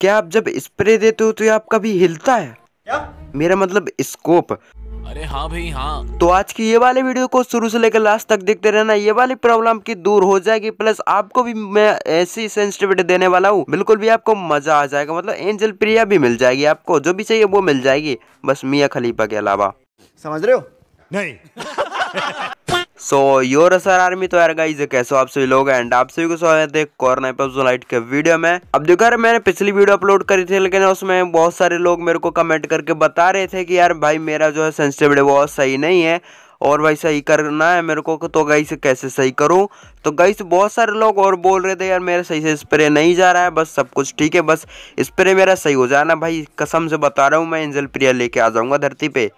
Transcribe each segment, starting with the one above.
क्या आप जब स्प्रे देते हो तो ये आपका भी हिलता है क्या मेरा मतलब स्कोप अरे हाँ भाई हाँ तो आज की ये वाले वीडियो को शुरू से लेकर लास्ट तक देखते रहना ये वाली प्रॉब्लम की दूर हो जाएगी प्लस आपको भी मैं ऐसी सेंसिटिविटी देने वाला हूँ बिल्कुल भी आपको मजा आ जाएगा मतलब एंजल प्रिया भी मिल जाएगी आपको जो भी चाहिए वो मिल जाएगी बस मिया खलीफा के अलावा समझ रहे हो नहीं सो योर सर आर्मी तो यार गाइज कैसे आप सभी लोग एंड आप सभी को स्वागत है कॉर्नर लाइट के वीडियो में अब देखो यार मैंने पिछली वीडियो अपलोड करी थी लेकिन उसमें बहुत सारे लोग मेरे को कमेंट करके बता रहे थे कि यार भाई मेरा जो है सेंसिटिविटी बहुत सही नहीं है और भाई सही करना है मेरे को तो गई से कैसे सही करूं तो गई से बहुत सारे लोग और बोल रहे थे यार मेरा सही से स्प्रे नहीं जा रहा है बस सब कुछ ठीक है बस स्प्रे मेरा सही हो जाना भाई कसम से बता रहा हूँ मैं इंजल प्रिया लेके आ जाऊंगा धरती पे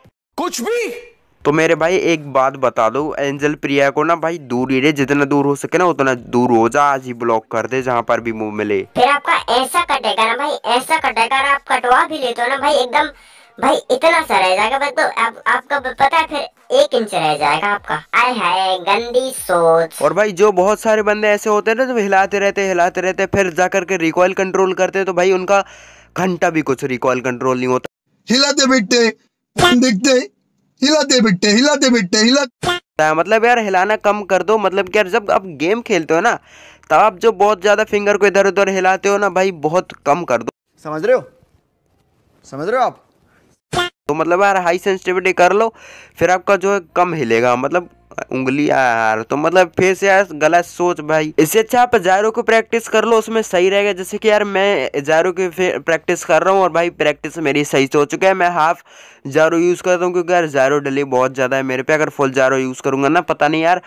कुछ भी तो मेरे भाई एक बात बता दो एंजल प्रिया को ना भाई दूर ही रे जितना दूर हो सके ना उतना दूर हो जा आज ही ब्लॉक कर दे जहाँ पर भी मुंह मिले फिर आपका ऐसा कटेगा ना भाई ऐसा कटेगा आप कटवा भी लेते हो ना भाई एकदम भाई इतना सा रह जाएगा तो आप, आपका पता है फिर एक इंच रह जाएगा आपका आय है गंदी सोच और भाई जो बहुत सारे बंदे ऐसे होते है ना जो हिलाते रहते हिलाते रहते फिर जा करके रिकॉयल कंट्रोल करते तो भाई उनका घंटा भी कुछ रिकॉयल कंट्रोल नहीं होता हिलाते बैठते दिखते हिला दे बिट्टे हिला दे बिट्टे हिला मतलब यार हिलाना कम कर दो मतलब यार जब आप गेम खेलते हो ना तब आप जो बहुत ज़्यादा फिंगर को इधर उधर हिलाते हो ना भाई बहुत कम कर दो समझ रहे हो समझ रहे हो आप तो मतलब यार हाई सेंसिटिविटी कर लो फिर आपका जो है कम हिलेगा मतलब उंगली यार तो मतलब फिर से यार गलत सोच भाई इससे अच्छा आप जायरो की प्रैक्टिस कर लो उसमें सही रहेगा जैसे कि यार मैं जायरो की प्रैक्टिस कर रहा हूँ और भाई प्रैक्टिस मेरी सही से हो चुका है मैं हाफ जारो यूज़ करता हूँ क्योंकि यार जायरो डली बहुत ज़्यादा है मेरे पे अगर फुल जारो यूज़ करूँगा ना पता नहीं यार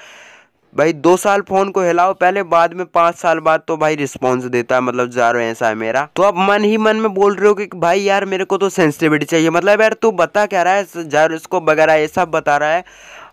भाई दो साल फ़ोन को हिलाओ पहले बाद में पांच साल बाद तो भाई रिस्पॉन्स देता है मतलब जारो ऐसा है मेरा तो आप मन ही मन में बोल रहे हो कि भाई यार मेरे को तो सेंसिटिविटी चाहिए मतलब यार तू बता क्या रहा है जारो इसको वगैरह ये सब बता रहा है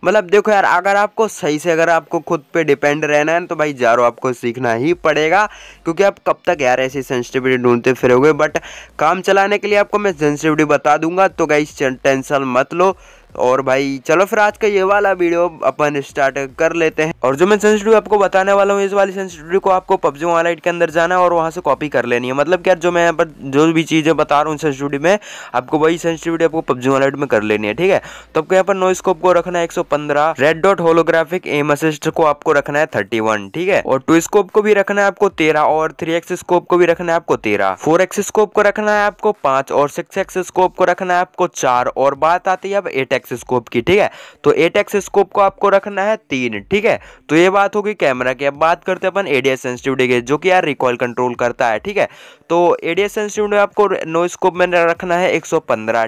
मतलब देखो यार अगर आपको सही से अगर आपको खुद पे डिपेंड रहना है तो भाई जारो आपको सीखना ही पड़ेगा क्योंकि आप कब तक यार ऐसी सेंसिटिविटी ढूंढते फिरोगे बट काम चलाने के लिए आपको मैं सेंसिटिविटी बता दूंगा तो गाई टेंशन मत लो और भाई चलो फिर आज का ये वाला वीडियो अपन स्टार्ट कर लेते हैं और जो मैं सेंसिटिव आपको बताने वाला हूँ इस वाली सेंसिटिव को आपको पबजी वॉलेट के अंदर जाना है और वहाँ से कॉपी कर लेनी है मतलब क्या जो मैं यहाँ पर जो भी चीज़ें बता रहा हूँ सेंसिटिविटी में आपको वही सेंसिटिविटी आपको पबजी वॉलेट में कर लेनी है ठीक है तो आपको यहाँ पर स्कोप को रखना है एक red dot holographic aim assist को आपको रखना है थर्टी ठीक है और टू स्कोप को भी रखना है आपको तेरह और थ्री एक्स स्कोप को भी रखना है आपको तेरह फोर एक्स स्कोप को रखना है आपको पांच और सिक्स एक्स स्कोप को रखना है आपको चार और बात आती है अब एट एक्सस्कोप की ठीक है तो एट एक्सस्कोप को आपको रखना है तीन ठीक है तो ये बात होगी कैमरा की अब बात करते हैं अपन एडीएस सेंसिटिविटी के जो कि यार रिकॉल कंट्रोल करता है ठीक है तो एडीएस सेंसिटिविटी में आपको नो स्कोप में रखना है एक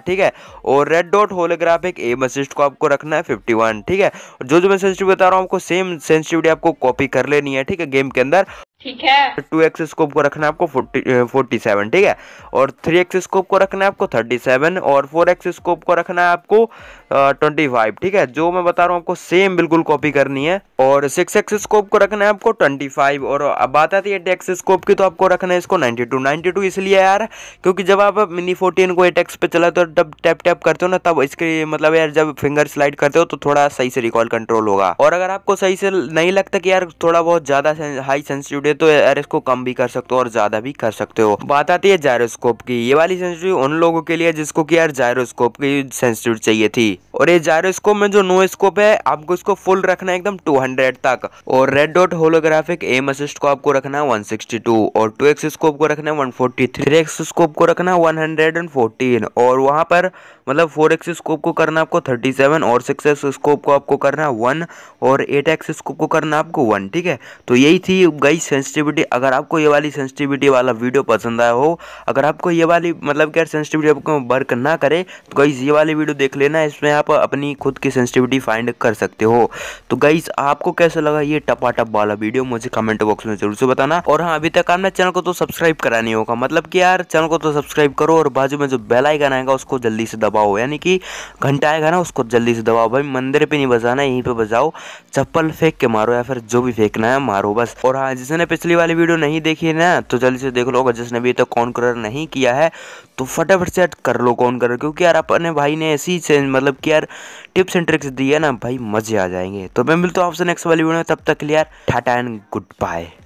ठीक है और red dot holographic aim assist को आपको रखना है फिफ्टी ठीक है जो जो मैं सेंसिटिव बता रहा हूँ आपको सेम सेंसिटिविटी आपको कॉपी कर लेनी है ठीक है गेम के अंदर ठीक है टू एक्स स्कोप को रखना है आपको फोर्टी सेवन ठीक है और थ्री एक्स स्कोप को रखना है आपको थर्टी सेवन और फोर एक्स स्कोप को रखना है आपको ट्वेंटी फाइव ठीक है जो मैं बता रहा हूँ आपको सेम बिल्कुल कॉपी करनी है और सिक्स एक्स स्कोप को रखना है आपको ट्वेंटी फाइव और अब बात आती है एट एक्स स्कोप की तो आपको रखना है इसको नाइन्टी टू नाइन्टी टू इसलिए यार क्योंकि जब आप मिनी फोर्टीन को एट एक्स पे चला तो जब टैप टैप करते हो ना तब इसके मतलब यार जब फिंगर स्लाइड करते हो तो थोड़ा सही से रिकॉल कंट्रोल होगा और अगर आपको सही से नहीं लगता कि यार थोड़ा बहुत ज़्यादा हाई सेंसिटिव तो यार इसको कम भी कर सकते हो और ज़्यादा भी कर सकते हो बात आती है जायरोस्कोप की ये वाली सेंसिटिव उन लोगों के लिए जिसको की यार जायरोस्कोप की सेंसिटिव चाहिए थी और ये जायरोस्कोप में जो नो स्कोप है आपको इसको फुल रखना है एकदम टू तक और red dot holographic aim assist को आपको रखना है वन और 2x स्कोप को रखना है 143 3x स्कोप को रखना है 114 और वहाँ पर मतलब 4x स्कोप को करना आपको 37 और 6x स्कोप को आपको करना है 1 और 8x स्कोप को करना आपको वन ठीक है तो यही थी गई सेंसिटिविटी अगर आपको ये वाली सेंसिटिविटी वाला वीडियो पसंद आया हो अगर आपको ये वाली मतलब क्या सेंसिटिविटी आपको वर्क ना करे तो गाइज़ ये वाली वीडियो देख लेना इसमें आप अपनी खुद की सेंसिटिविटी फाइंड कर सकते हो तो गाइज़ आपको कैसा लगा ये टपाटप वाला वीडियो मुझे कमेंट बॉक्स में जरूर से बताना और हाँ अभी तक आपने चैनल को तो सब्सक्राइब करा नहीं होगा मतलब कि यार चैनल को तो सब्सक्राइब करो और बाजू में जो बेल आइकन आएगा उसको जल्दी से दबाओ यानी कि घंटा आएगा ना उसको जल्दी से दबाओ भाई मंदिर पर नहीं बजाना यहीं पर बजाओ चप्पल फेंक के मारो या फिर जो भी फेंकना है मारो बस और हाँ जिसने पिछली वाली वीडियो नहीं देखी है ना तो जल्दी से देख लो अगर जिसने भी तो कौन कलर नहीं किया है तो फटाफट से कर लो कौन कलर क्योंकि यार अपने भाई ने ऐसी मतलब कि यार टिप्स एंड ट्रिक्स दी है ना भाई मजे आ जाएंगे तो मैं मिलता हूँ आपसे नेक्स्ट वाली वीडियो में तब तक लिया टाटा एंड गुड बाय